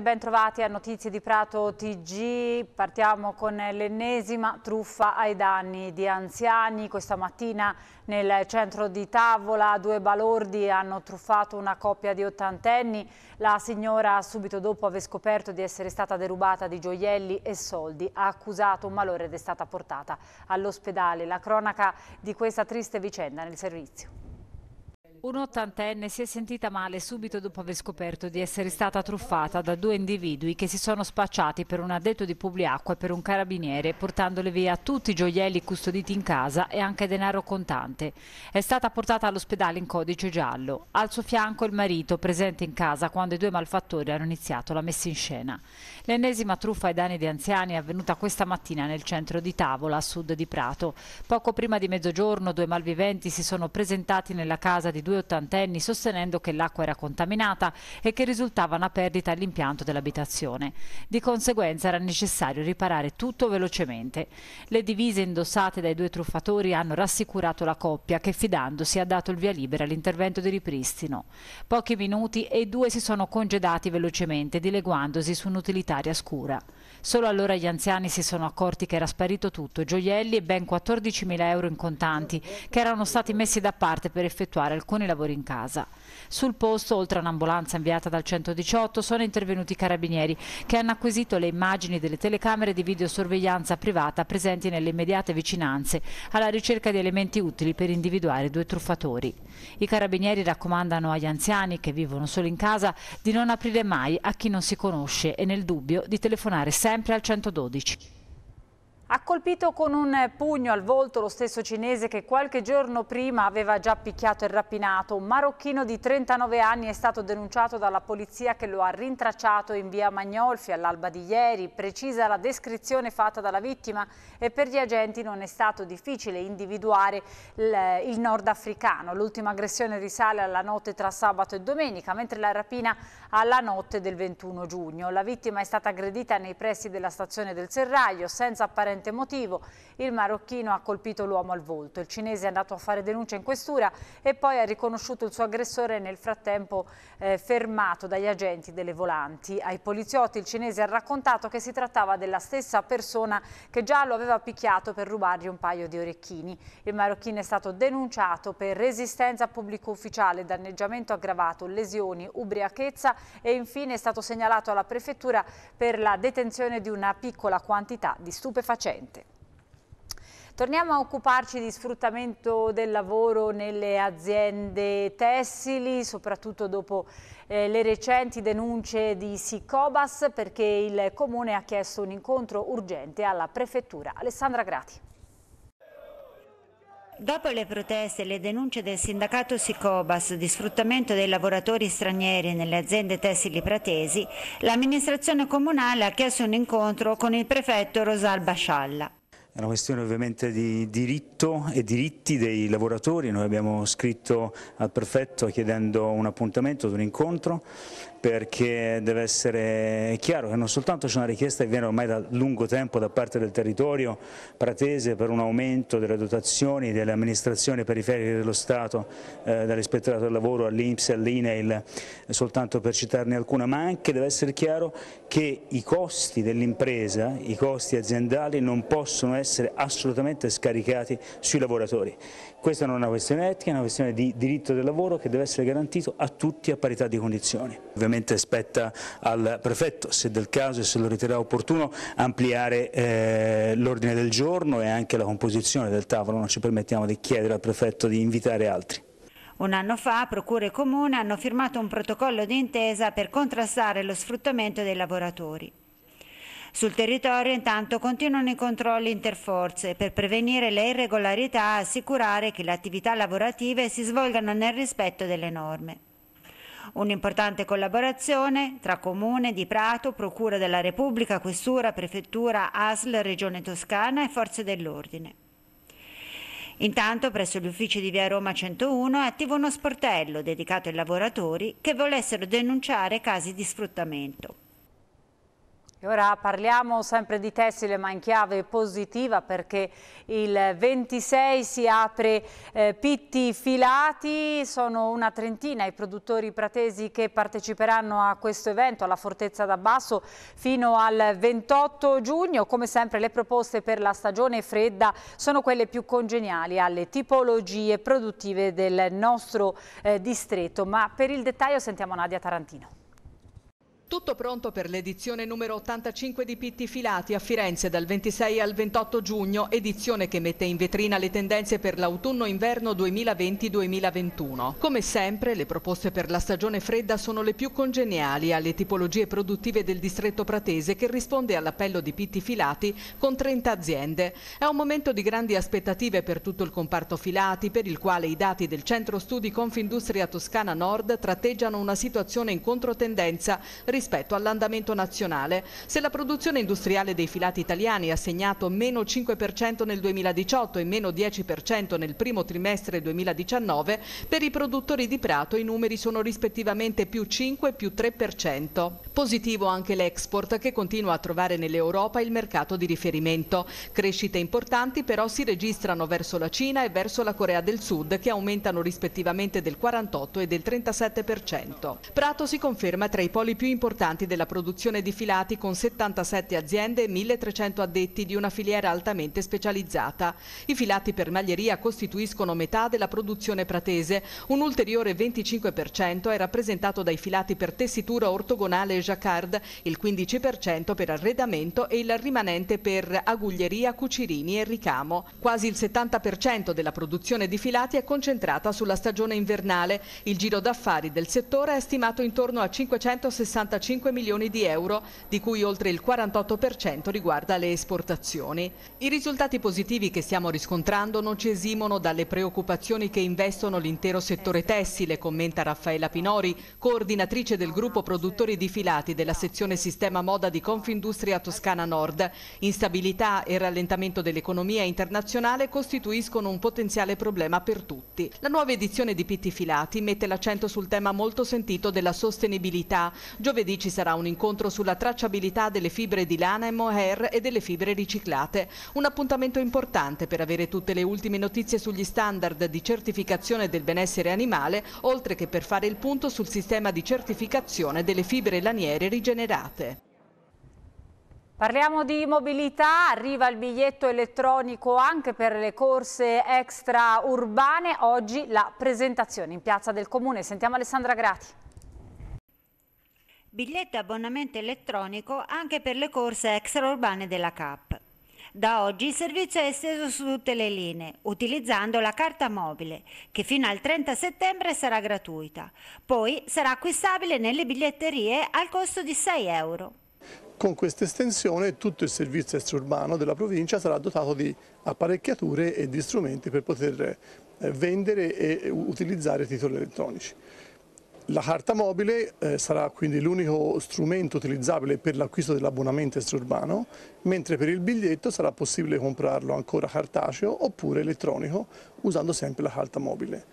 Ben trovati a Notizie di Prato TG, partiamo con l'ennesima truffa ai danni di anziani. Questa mattina nel centro di Tavola due balordi hanno truffato una coppia di ottantenni. La signora subito dopo aver scoperto di essere stata derubata di gioielli e soldi ha accusato un malore ed è stata portata all'ospedale. La cronaca di questa triste vicenda nel servizio. Un'ottantenne si è sentita male subito dopo aver scoperto di essere stata truffata da due individui che si sono spacciati per un addetto di Publiacqua e per un carabiniere, portandole via tutti i gioielli custoditi in casa e anche denaro contante. È stata portata all'ospedale in codice giallo. Al suo fianco il marito, presente in casa quando i due malfattori hanno iniziato la messa in scena. L'ennesima truffa ai danni di anziani è avvenuta questa mattina nel centro di Tavola, a sud di Prato. Poco prima di mezzogiorno due malviventi si sono presentati nella casa di due due ottantenni sostenendo che l'acqua era contaminata e che risultava una perdita all'impianto dell'abitazione. Di conseguenza era necessario riparare tutto velocemente. Le divise indossate dai due truffatori hanno rassicurato la coppia che fidandosi ha dato il via libera all'intervento di ripristino. Pochi minuti e i due si sono congedati velocemente dileguandosi su un'utilitaria scura. Solo allora gli anziani si sono accorti che era sparito tutto, gioielli e ben 14.000 euro in contanti che erano stati messi da parte per effettuare alcune con i lavori in casa. Sul posto, oltre a un'ambulanza inviata dal 118, sono intervenuti i carabinieri che hanno acquisito le immagini delle telecamere di videosorveglianza privata presenti nelle immediate vicinanze alla ricerca di elementi utili per individuare due truffatori. I carabinieri raccomandano agli anziani che vivono solo in casa di non aprire mai a chi non si conosce e nel dubbio di telefonare sempre al 112. Ha colpito con un pugno al volto lo stesso cinese che qualche giorno prima aveva già picchiato e rapinato. Un marocchino di 39 anni è stato denunciato dalla polizia che lo ha rintracciato in via Magnolfi all'alba di ieri. Precisa la descrizione fatta dalla vittima e per gli agenti non è stato difficile individuare il nordafricano. L'ultima aggressione risale alla notte tra sabato e domenica, mentre la rapina alla notte del 21 giugno. La vittima è stata aggredita nei pressi della stazione del Serraglio senza apparente evidente motivo il marocchino ha colpito l'uomo al volto. Il cinese è andato a fare denuncia in questura e poi ha riconosciuto il suo aggressore nel frattempo eh, fermato dagli agenti delle volanti. Ai poliziotti il cinese ha raccontato che si trattava della stessa persona che già lo aveva picchiato per rubargli un paio di orecchini. Il marocchino è stato denunciato per resistenza a pubblico ufficiale, danneggiamento aggravato, lesioni, ubriachezza e infine è stato segnalato alla prefettura per la detenzione di una piccola quantità di stupefacenti recente. Torniamo a occuparci di sfruttamento del lavoro nelle aziende tessili, soprattutto dopo eh, le recenti denunce di Sicobas, perché il Comune ha chiesto un incontro urgente alla Prefettura. Alessandra Grati. Dopo le proteste e le denunce del sindacato Sicobas di sfruttamento dei lavoratori stranieri nelle aziende tessili pratesi, l'amministrazione comunale ha chiesto un incontro con il prefetto Rosalba Bascialla. È una questione ovviamente di diritto e diritti dei lavoratori, noi abbiamo scritto al prefetto chiedendo un appuntamento, un incontro, perché deve essere chiaro che non soltanto c'è una richiesta che viene ormai da lungo tempo da parte del territorio pratese per un aumento delle dotazioni delle amministrazioni periferiche dello Stato, eh, dall'Ispettorato del Lavoro all'Inps e all'Ineil, eh, soltanto per citarne alcuna, ma anche deve essere chiaro che i costi dell'impresa, i costi aziendali non possono essere assolutamente scaricati sui lavoratori. Questa non è una questione etica, è una questione di diritto del lavoro che deve essere garantito a tutti a parità di condizioni. Ovviamente spetta al prefetto, se del caso e se lo riterrà opportuno, ampliare eh, l'ordine del giorno e anche la composizione del tavolo, non ci permettiamo di chiedere al prefetto di invitare altri. Un anno fa Procure e Comune hanno firmato un protocollo d'intesa per contrastare lo sfruttamento dei lavoratori. Sul territorio intanto continuano i controlli interforze per prevenire le irregolarità e assicurare che le attività lavorative si svolgano nel rispetto delle norme. Un'importante collaborazione tra Comune di Prato, Procura della Repubblica, Questura, Prefettura, ASL, Regione Toscana e Forze dell'Ordine. Intanto presso gli uffici di Via Roma 101 è attivo uno sportello dedicato ai lavoratori che volessero denunciare casi di sfruttamento. E ora parliamo sempre di tessile ma in chiave positiva perché il 26 si apre eh, Pitti Filati, sono una trentina i produttori pratesi che parteciperanno a questo evento alla Fortezza d'Abbasso fino al 28 giugno. Come sempre le proposte per la stagione fredda sono quelle più congeniali alle tipologie produttive del nostro eh, distretto, ma per il dettaglio sentiamo Nadia Tarantino. Tutto pronto per l'edizione numero 85 di Pitti Filati a Firenze dal 26 al 28 giugno, edizione che mette in vetrina le tendenze per l'autunno-inverno 2020-2021. Come sempre, le proposte per la stagione fredda sono le più congeniali alle tipologie produttive del distretto pratese che risponde all'appello di Pitti Filati con 30 aziende. È un momento di grandi aspettative per tutto il comparto filati, per il quale i dati del Centro Studi Confindustria Toscana Nord tratteggiano una situazione in controtendenza rispetto rispetto all'andamento nazionale. Se la produzione industriale dei filati italiani ha segnato meno 5% nel 2018 e meno 10% nel primo trimestre 2019, per i produttori di Prato i numeri sono rispettivamente più 5 e più 3%. Positivo anche l'export che continua a trovare nell'Europa il mercato di riferimento. Crescite importanti però si registrano verso la Cina e verso la Corea del Sud che aumentano rispettivamente del 48 e del 37%. Prato si conferma tra i poli più importanti importanti della produzione di filati con 77 aziende e 1300 addetti di una filiera altamente specializzata. I filati per maglieria costituiscono metà della produzione pratese, un ulteriore 25% è rappresentato dai filati per tessitura ortogonale e jacquard, il 15% per arredamento e il rimanente per aguglieria, cucirini e ricamo. Quasi il 70% della produzione di filati è concentrata sulla stagione invernale. Il giro d'affari del settore è stimato intorno a 565 35 milioni di euro, di cui oltre il 48% riguarda le esportazioni. I risultati positivi che stiamo riscontrando non ci esimono dalle preoccupazioni che investono l'intero settore tessile, commenta Raffaella Pinori, coordinatrice del gruppo produttori di filati della sezione Sistema Moda di Confindustria Toscana Nord. Instabilità e rallentamento dell'economia internazionale costituiscono un potenziale problema per tutti. La nuova edizione di Pitti Filati mette l'accento sul tema molto sentito della sostenibilità. Giovedì Giovedì ci sarà un incontro sulla tracciabilità delle fibre di lana e mohair e delle fibre riciclate. Un appuntamento importante per avere tutte le ultime notizie sugli standard di certificazione del benessere animale, oltre che per fare il punto sul sistema di certificazione delle fibre laniere rigenerate. Parliamo di mobilità, arriva il biglietto elettronico anche per le corse extraurbane, oggi la presentazione in piazza del comune. Sentiamo Alessandra Grati biglietto e abbonamento elettronico anche per le corse extraurbane della CAP. Da oggi il servizio è esteso su tutte le linee, utilizzando la carta mobile, che fino al 30 settembre sarà gratuita. Poi sarà acquistabile nelle biglietterie al costo di 6 euro. Con questa estensione tutto il servizio extraurbano della provincia sarà dotato di apparecchiature e di strumenti per poter eh, vendere e eh, utilizzare titoli elettronici. La carta mobile eh, sarà quindi l'unico strumento utilizzabile per l'acquisto dell'abbonamento extraurbano, mentre per il biglietto sarà possibile comprarlo ancora cartaceo oppure elettronico usando sempre la carta mobile.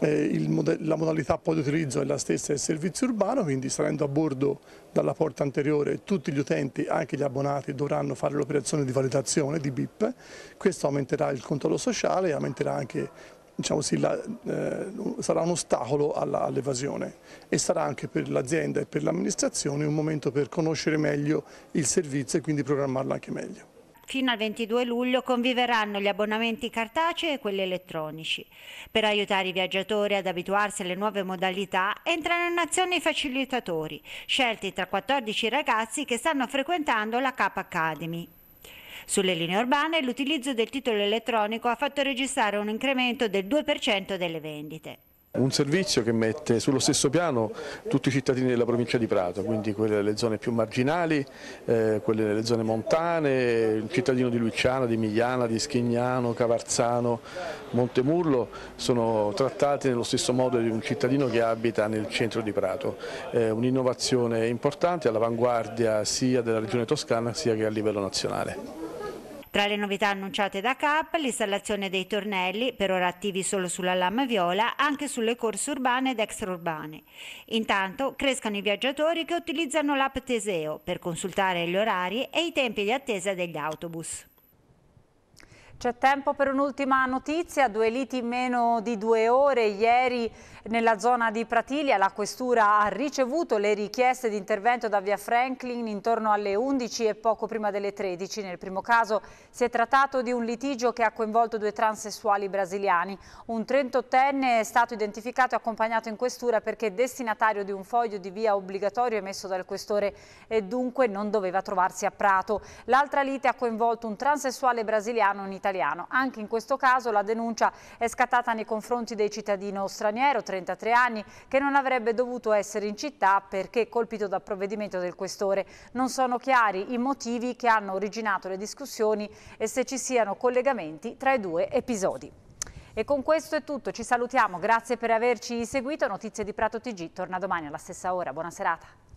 Eh, la modalità poi di utilizzo è la stessa del servizio urbano, quindi salendo a bordo dalla porta anteriore tutti gli utenti, anche gli abbonati, dovranno fare l'operazione di validazione di BIP. Questo aumenterà il controllo sociale e aumenterà anche diciamo sì, la, eh, sarà un ostacolo all'evasione all e sarà anche per l'azienda e per l'amministrazione un momento per conoscere meglio il servizio e quindi programmarlo anche meglio. Fino al 22 luglio conviveranno gli abbonamenti cartacei e quelli elettronici. Per aiutare i viaggiatori ad abituarsi alle nuove modalità entrano in azione i facilitatori, scelti tra 14 ragazzi che stanno frequentando la K Academy. Sulle linee urbane l'utilizzo del titolo elettronico ha fatto registrare un incremento del 2% delle vendite. Un servizio che mette sullo stesso piano tutti i cittadini della provincia di Prato, quindi quelle delle zone più marginali, eh, quelle delle zone montane, il cittadino di Luciana, di Migliana, di Schignano, Cavarzano, Montemurlo, sono trattati nello stesso modo di un cittadino che abita nel centro di Prato. Eh, Un'innovazione importante all'avanguardia sia della regione toscana sia che a livello nazionale. Tra le novità annunciate da CAP, l'installazione dei tornelli, per ora attivi solo sulla lama viola, anche sulle corse urbane ed extraurbane. Intanto crescano i viaggiatori che utilizzano l'app Teseo per consultare gli orari e i tempi di attesa degli autobus. C'è tempo per un'ultima notizia, due liti in meno di due ore. Ieri nella zona di Pratiglia la questura ha ricevuto le richieste di intervento da via Franklin intorno alle 11 e poco prima delle 13. Nel primo caso si è trattato di un litigio che ha coinvolto due transessuali brasiliani. Un 38enne è stato identificato e accompagnato in questura perché destinatario di un foglio di via obbligatorio emesso dal questore e dunque non doveva trovarsi a Prato. L'altra lite ha coinvolto un transessuale brasiliano, un italiano italiano. Anche in questo caso la denuncia è scattata nei confronti dei cittadino straniero, 33 anni, che non avrebbe dovuto essere in città perché colpito da provvedimento del questore. Non sono chiari i motivi che hanno originato le discussioni e se ci siano collegamenti tra i due episodi. E con questo è tutto, ci salutiamo, grazie per averci seguito, Notizie di Prato TG torna domani alla stessa ora, buona serata.